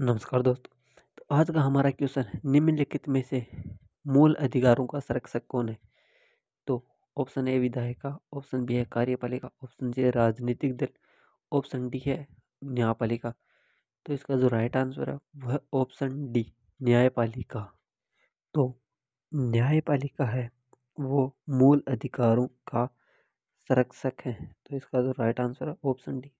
नमस्कार दोस्त तो आज का हमारा क्वेश्चन है निम्नलिखित में से मूल अधिकारों का संरक्षक कौन है तो ऑप्शन ए विधायिका ऑप्शन बी है कार्यपालिका ऑप्शन सी है राजनीतिक दल ऑप्शन डी है न्यायपालिका तो इसका जो राइट आंसर है वह ऑप्शन डी न्यायपालिका तो न्यायपालिका है वो मूल अधिकारों का संरक्षक है तो इसका जो राइट आंसर है ऑप्शन डी